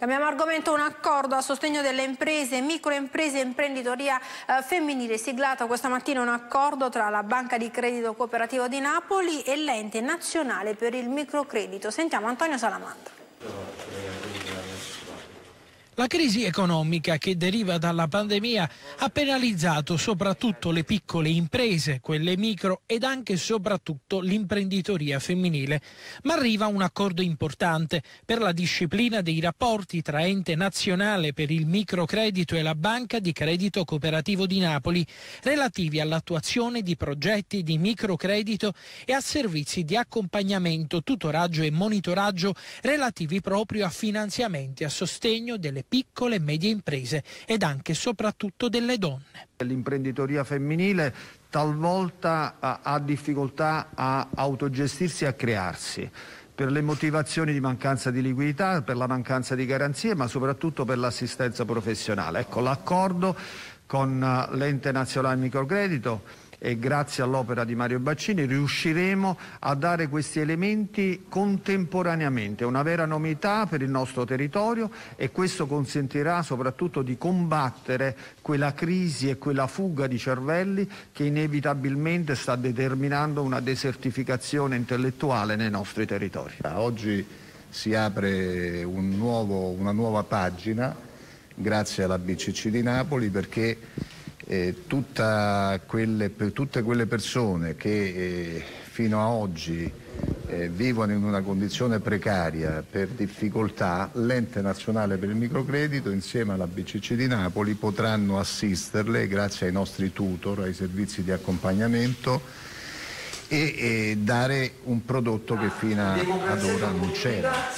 Cambiamo argomento, un accordo a sostegno delle imprese, microimprese e imprenditoria eh, femminile. Siglato questa mattina un accordo tra la Banca di Credito Cooperativo di Napoli e l'ente nazionale per il microcredito. Sentiamo Antonio Salamandra. La crisi economica che deriva dalla pandemia ha penalizzato soprattutto le piccole imprese, quelle micro ed anche e soprattutto l'imprenditoria femminile. Ma arriva un accordo importante per la disciplina dei rapporti tra ente nazionale per il microcredito e la Banca di Credito Cooperativo di Napoli relativi all'attuazione di progetti di microcredito e a servizi di accompagnamento, tutoraggio e monitoraggio relativi proprio a finanziamenti a sostegno delle piccole e medie imprese ed anche e soprattutto delle donne. L'imprenditoria femminile talvolta eh, ha difficoltà a autogestirsi e a crearsi per le motivazioni di mancanza di liquidità, per la mancanza di garanzie, ma soprattutto per l'assistenza professionale. Ecco, l'accordo con eh, l'ente nazionale microcredito e grazie all'opera di Mario Baccini riusciremo a dare questi elementi contemporaneamente, una vera novità per il nostro territorio e questo consentirà soprattutto di combattere quella crisi e quella fuga di cervelli che inevitabilmente sta determinando una desertificazione intellettuale nei nostri territori. Oggi si apre un nuovo, una nuova pagina grazie alla BCC di Napoli perché eh, quelle, per tutte quelle persone che eh, fino a oggi eh, vivono in una condizione precaria per difficoltà, l'ente nazionale per il microcredito insieme alla BCC di Napoli potranno assisterle grazie ai nostri tutor, ai servizi di accompagnamento e, e dare un prodotto che fino ad ora non c'era.